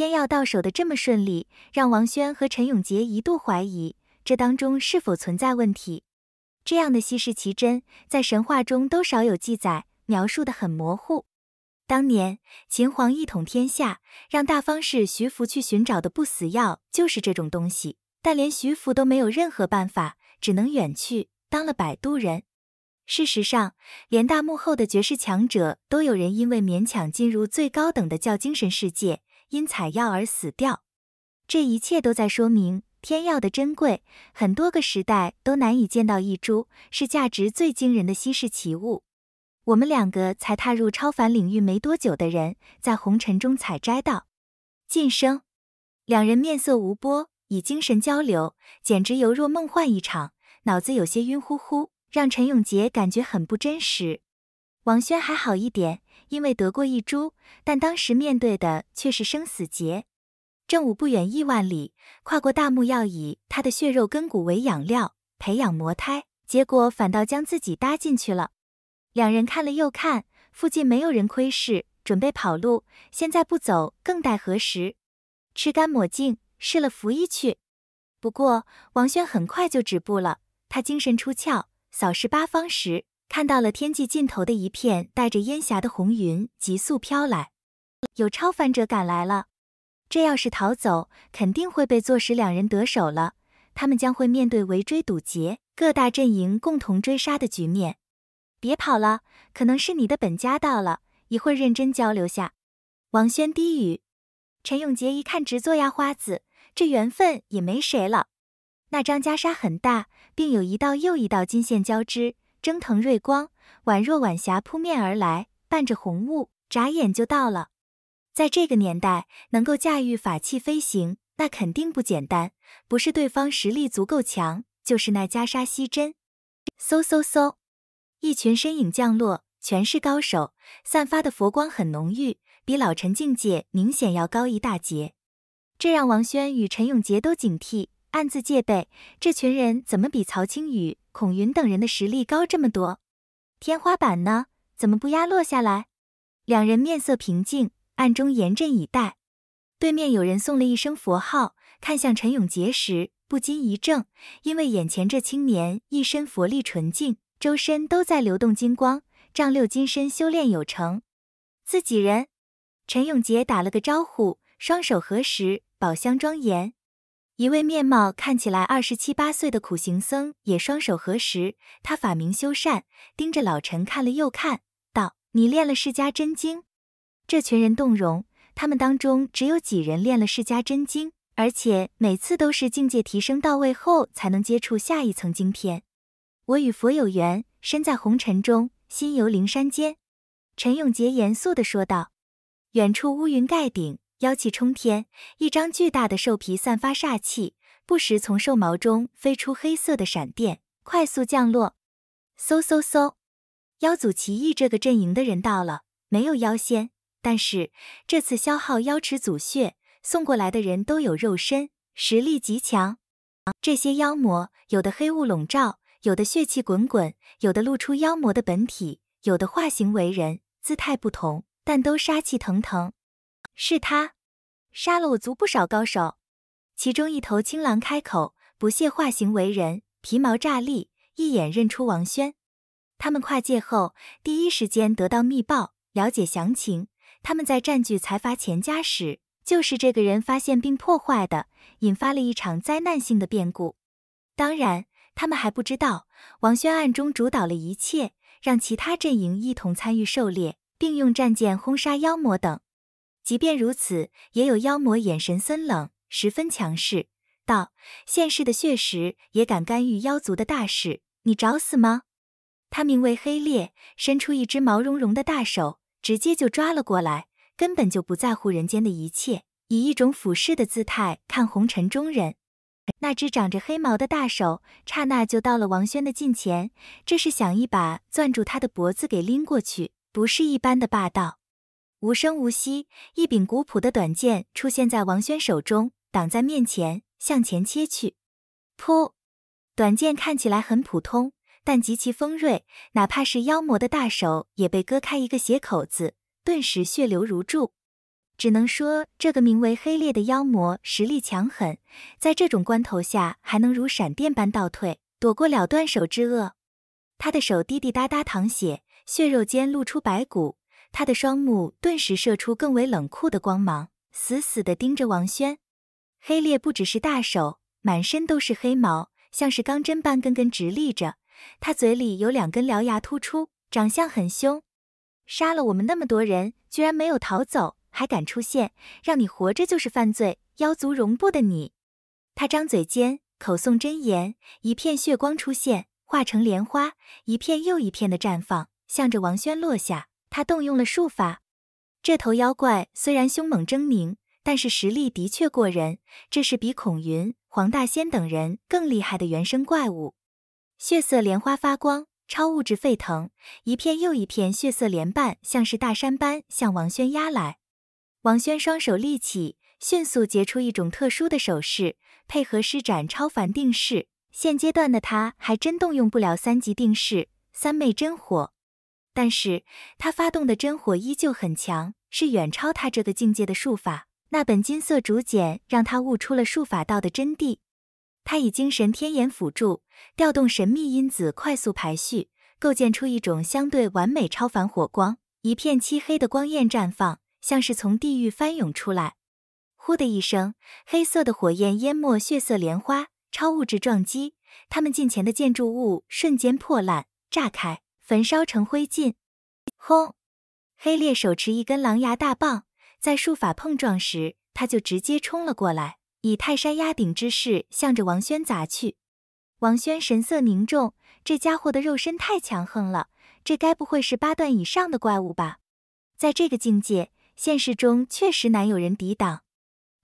天药到手的这么顺利，让王轩和陈永杰一度怀疑这当中是否存在问题。这样的稀世奇珍，在神话中都少有记载，描述的很模糊。当年秦皇一统天下，让大方士徐福去寻找的不死药就是这种东西，但连徐福都没有任何办法，只能远去当了摆渡人。事实上，连大幕后的绝世强者都有人因为勉强进入最高等的教精神世界。因采药而死掉，这一切都在说明天药的珍贵，很多个时代都难以见到一株，是价值最惊人的稀世奇物。我们两个才踏入超凡领域没多久的人，在红尘中采摘到，晋升。两人面色无波，以精神交流，简直犹若梦幻一场，脑子有些晕乎乎，让陈永杰感觉很不真实。王轩还好一点，因为得过一株，但当时面对的却是生死劫。正午不远亿万里，跨过大漠要以他的血肉根骨为养料培养魔胎，结果反倒将自己搭进去了。两人看了又看，附近没有人窥视，准备跑路。现在不走，更待何时？吃干抹净，试了服衣去。不过王轩很快就止步了，他精神出窍，扫视八方时。看到了天际尽头的一片带着烟霞的红云急速飘来，有超凡者赶来了。这要是逃走，肯定会被坐实。两人得手了，他们将会面对围追堵截、各大阵营共同追杀的局面。别跑了，可能是你的本家到了。一会儿认真交流下。王轩低语。陈永杰一看直坐压花子，这缘分也没谁了。那张袈裟很大，并有一道又一道金线交织。蒸腾瑞光，宛若晚霞扑面而来，伴着红雾，眨眼就到了。在这个年代，能够驾驭法器飞行，那肯定不简单。不是对方实力足够强，就是那袈裟吸针。嗖嗖嗖，一群身影降落，全是高手，散发的佛光很浓郁，比老陈境界明显要高一大截。这让王轩与陈永杰都警惕，暗自戒备。这群人怎么比曹青雨？孔云等人的实力高这么多，天花板呢？怎么不压落下来？两人面色平静，暗中严阵以待。对面有人送了一声佛号，看向陈永杰时不禁一怔，因为眼前这青年一身佛力纯净，周身都在流动金光，丈六金身修炼有成，自己人。陈永杰打了个招呼，双手合十，宝箱庄严。一位面貌看起来二十七八岁的苦行僧也双手合十，他法名修善，盯着老陈看了又看，道：“你练了释迦真经？”这群人动容，他们当中只有几人练了释迦真经，而且每次都是境界提升到位后才能接触下一层经天。我与佛有缘，身在红尘中，心游灵山间。”陈永杰严肃地说道。远处乌云盖顶。妖气冲天，一张巨大的兽皮散发煞气，不时从兽毛中飞出黑色的闪电，快速降落。嗖嗖嗖！妖祖奇异这个阵营的人到了，没有妖仙，但是这次消耗妖池祖血送过来的人都有肉身，实力极强。这些妖魔有的黑雾笼罩，有的血气滚滚，有的露出妖魔的本体，有的化形为人，姿态不同，但都杀气腾腾。是他杀了我族不少高手，其中一头青狼开口，不屑化形为人，皮毛炸裂，一眼认出王轩。他们跨界后，第一时间得到密报，了解详情。他们在占据财阀钱家时，就是这个人发现并破坏的，引发了一场灾难性的变故。当然，他们还不知道王轩暗中主导了一切，让其他阵营一同参与狩猎，并用战舰轰杀妖魔等。即便如此，也有妖魔眼神森冷，十分强势，道：“现世的血石也敢干预妖族的大事，你找死吗？”他名为黑烈，伸出一只毛茸茸的大手，直接就抓了过来，根本就不在乎人间的一切，以一种俯视的姿态看红尘中人。那只长着黑毛的大手，刹那就到了王轩的近前，这是想一把攥住他的脖子给拎过去，不是一般的霸道。无声无息，一柄古朴的短剑出现在王轩手中，挡在面前，向前切去。噗！短剑看起来很普通，但极其锋锐，哪怕是妖魔的大手也被割开一个血口子，顿时血流如注。只能说这个名为黑烈的妖魔实力强狠，在这种关头下还能如闪电般倒退，躲过了断手之厄。他的手滴滴答答淌血，血肉间露出白骨。他的双目顿时射出更为冷酷的光芒，死死地盯着王轩。黑烈不只是大手，满身都是黑毛，像是钢针般根根直立着。他嘴里有两根獠牙突出，长相很凶。杀了我们那么多人，居然没有逃走，还敢出现？让你活着就是犯罪！妖族容不得你！他张嘴间口诵真言，一片血光出现，化成莲花，一片又一片的绽放，向着王轩落下。他动用了术法，这头妖怪虽然凶猛狰狞，但是实力的确过人，这是比孔云、黄大仙等人更厉害的原生怪物。血色莲花发光，超物质沸腾，一片又一片血色莲瓣像是大山般向王轩压来。王轩双手立起，迅速结出一种特殊的手势，配合施展超凡定式。现阶段的他还真动用不了三级定式三昧真火。但是他发动的真火依旧很强，是远超他这个境界的术法。那本金色竹简让他悟出了术法道的真谛。他以精神天眼辅助，调动神秘因子，快速排序，构建出一种相对完美、超凡火光。一片漆黑的光焰绽放，像是从地狱翻涌出来。呼的一声，黑色的火焰淹没血色莲花，超物质撞击他们近前的建筑物，瞬间破烂炸开。焚烧成灰烬，轰！黑烈手持一根狼牙大棒，在术法碰撞时，他就直接冲了过来，以泰山压顶之势向着王轩砸去。王轩神色凝重，这家伙的肉身太强横了，这该不会是八段以上的怪物吧？在这个境界，现实中确实难有人抵挡。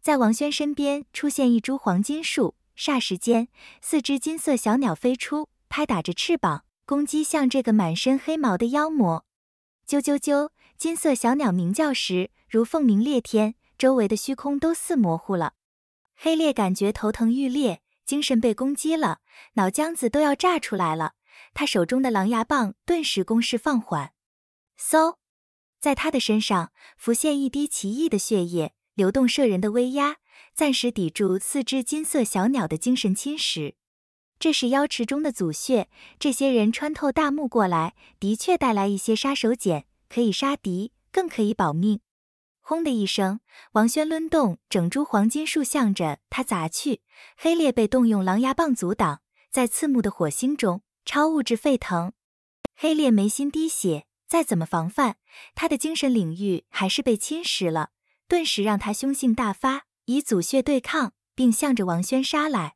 在王轩身边出现一株黄金树，霎时间，四只金色小鸟飞出，拍打着翅膀。攻击向这个满身黑毛的妖魔，啾啾啾！金色小鸟鸣叫时，如凤鸣裂天，周围的虚空都似模糊了。黑烈感觉头疼欲裂，精神被攻击了，脑浆子都要炸出来了。他手中的狼牙棒顿时攻势放缓，嗖，在他的身上浮现一滴奇异的血液，流动摄人的威压，暂时抵住四只金色小鸟的精神侵蚀。这是妖池中的祖穴，这些人穿透大幕过来，的确带来一些杀手锏，可以杀敌，更可以保命。轰的一声，王轩抡动整株黄金树，向着他砸去。黑烈被动用狼牙棒阻挡，在刺目的火星中，超物质沸腾。黑烈眉心滴血，再怎么防范，他的精神领域还是被侵蚀了，顿时让他凶性大发，以祖穴对抗，并向着王轩杀来。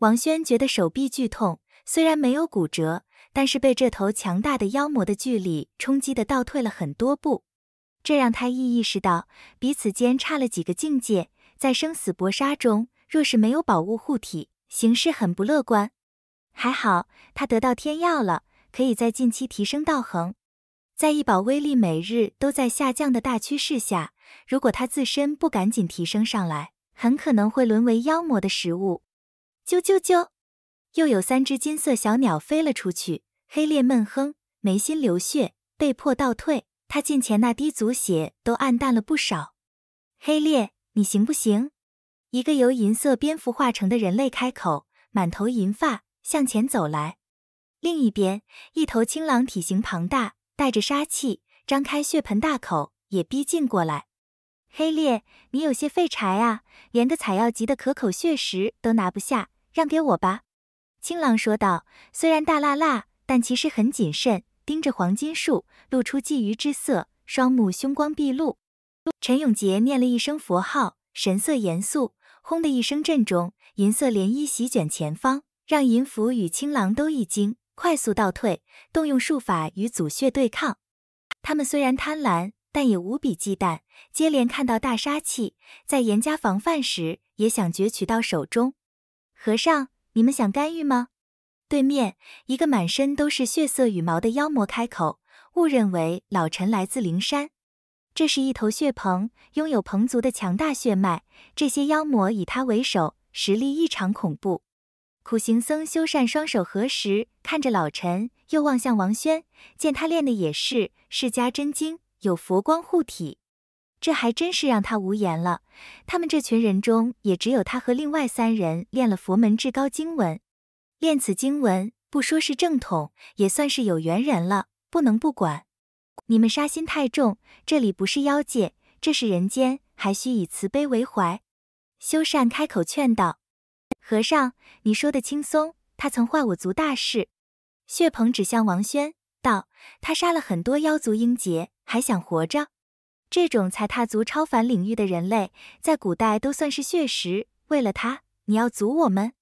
王轩觉得手臂剧痛，虽然没有骨折，但是被这头强大的妖魔的巨力冲击的倒退了很多步。这让他亦意识到彼此间差了几个境界，在生死搏杀中，若是没有宝物护体，形势很不乐观。还好他得到天药了，可以在近期提升道恒。在一宝威力每日都在下降的大趋势下，如果他自身不赶紧提升上来，很可能会沦为妖魔的食物。啾啾啾！又有三只金色小鸟飞了出去。黑烈闷哼，眉心流血，被迫倒退。他近前那滴足血都暗淡了不少。黑烈，你行不行？一个由银色蝙蝠化成的人类开口，满头银发，向前走来。另一边，一头青狼体型庞大，带着杀气，张开血盆大口，也逼近过来。黑烈，你有些废柴啊，连个采药级的可口血石都拿不下。让给我吧，青狼说道。虽然大辣辣，但其实很谨慎，盯着黄金树，露出觊觎之色，双目凶光毕露。陈永杰念了一声佛号，神色严肃。轰的一声震中，银色涟漪席卷前方，让银符与青狼都一惊，快速倒退，动用术法与祖血对抗。他们虽然贪婪，但也无比忌惮，接连看到大杀器，在严加防范时，也想攫取到手中。和尚，你们想干预吗？对面一个满身都是血色羽毛的妖魔开口，误认为老陈来自灵山。这是一头血鹏，拥有鹏族的强大血脉。这些妖魔以他为首，实力异常恐怖。苦行僧修善双手合十，看着老陈，又望向王轩，见他练的也是释迦真经，有佛光护体。这还真是让他无言了。他们这群人中，也只有他和另外三人练了佛门至高经文。练此经文，不说是正统，也算是有缘人了，不能不管。你们杀心太重，这里不是妖界，这是人间，还需以慈悲为怀。修善开口劝道：“和尚，你说的轻松，他曾坏我族大事。”血鹏指向王轩道：“他杀了很多妖族英杰，还想活着？”这种才踏足超凡领域的人类，在古代都算是血食。为了他，你要阻我们？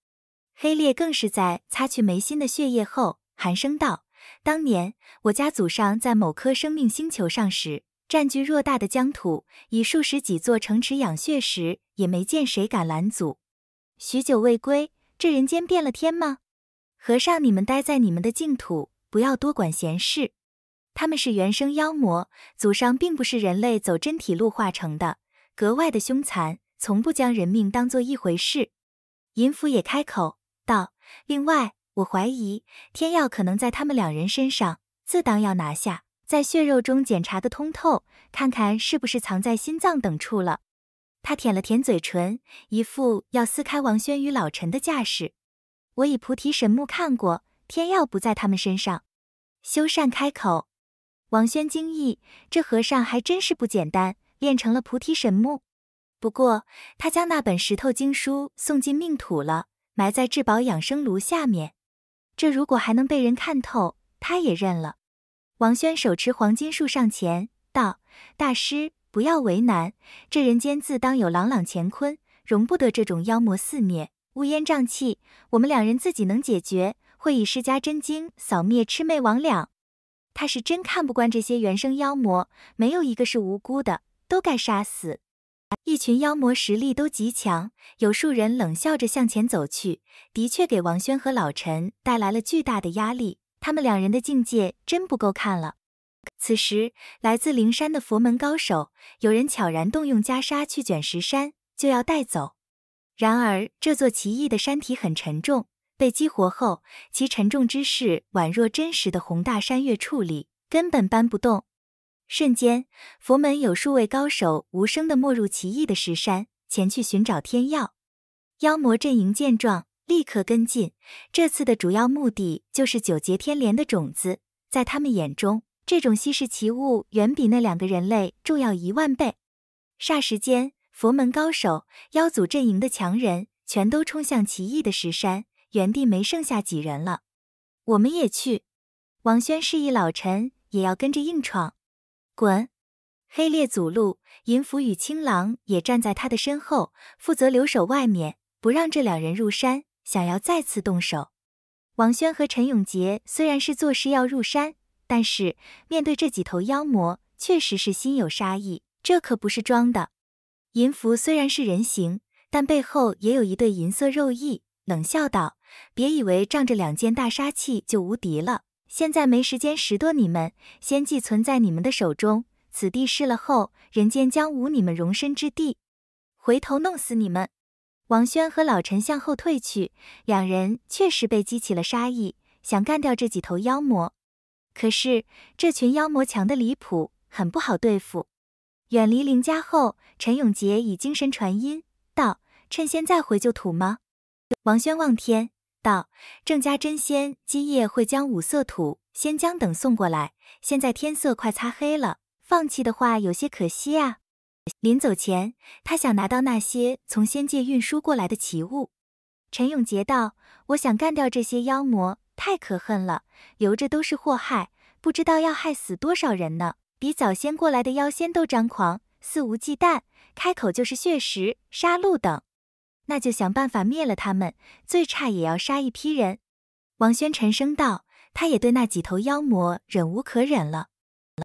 黑烈更是在擦去眉心的血液后，寒声道：“当年我家祖上在某颗生命星球上时，占据偌大的疆土，以数十几座城池养血时，也没见谁敢拦阻。许久未归，这人间变了天吗？和尚，你们待在你们的净土，不要多管闲事。”他们是原生妖魔，祖上并不是人类走真体路化成的，格外的凶残，从不将人命当做一回事。银福也开口道：“另外，我怀疑天药可能在他们两人身上，自当要拿下，在血肉中检查的通透，看看是不是藏在心脏等处了。”他舔了舔嘴唇，一副要撕开王轩与老陈的架势。我以菩提神木看过，天药不在他们身上。修善开口。王轩惊异，这和尚还真是不简单，练成了菩提神木。不过，他将那本石头经书送进命土了，埋在至宝养生炉下面。这如果还能被人看透，他也认了。王轩手持黄金树上前道：“大师，不要为难。这人间自当有朗朗乾坤，容不得这种妖魔肆虐，乌烟瘴气。我们两人自己能解决，会以释迦真经扫灭魑魅魍魉。”他是真看不惯这些原生妖魔，没有一个是无辜的，都该杀死。一群妖魔实力都极强，有数人冷笑着向前走去，的确给王轩和老陈带来了巨大的压力。他们两人的境界真不够看了。此时，来自灵山的佛门高手，有人悄然动用袈裟去卷石山，就要带走。然而，这座奇异的山体很沉重。被激活后，其沉重之势宛若真实的宏大山岳矗立，根本搬不动。瞬间，佛门有数位高手无声的没入奇异的石山，前去寻找天药。妖魔阵营见状，立刻跟进。这次的主要目的就是九劫天莲的种子，在他们眼中，这种稀世奇物远比那两个人类重要一万倍。霎时间，佛门高手、妖族阵营的强人全都冲向奇异的石山。原地没剩下几人了，我们也去。王轩示意老陈也要跟着硬闯。滚！黑烈祖路，银福与青狼也站在他的身后，负责留守外面，不让这两人入山。想要再次动手，王轩和陈永杰虽然是做事要入山，但是面对这几头妖魔，确实是心有杀意，这可不是装的。银福虽然是人形，但背后也有一对银色肉翼，冷笑道。别以为仗着两件大杀器就无敌了，现在没时间拾掇你们，先寄存在你们的手中。此地失了后，人间将无你们容身之地，回头弄死你们。王轩和老陈向后退去，两人确实被激起了杀意，想干掉这几头妖魔。可是这群妖魔强得离谱，很不好对付。远离林家后，陈永杰以精神传音道：“趁现在回就土吗？”王轩望天。道：郑家真仙今夜会将五色土、仙浆等送过来。现在天色快擦黑了，放弃的话有些可惜呀。临走前，他想拿到那些从仙界运输过来的奇物。陈永杰道：我想干掉这些妖魔，太可恨了，留着都是祸害，不知道要害死多少人呢。比早先过来的妖仙都张狂，肆无忌惮，开口就是血食、杀戮等。那就想办法灭了他们，最差也要杀一批人。”王轩沉声道，他也对那几头妖魔忍无可忍了。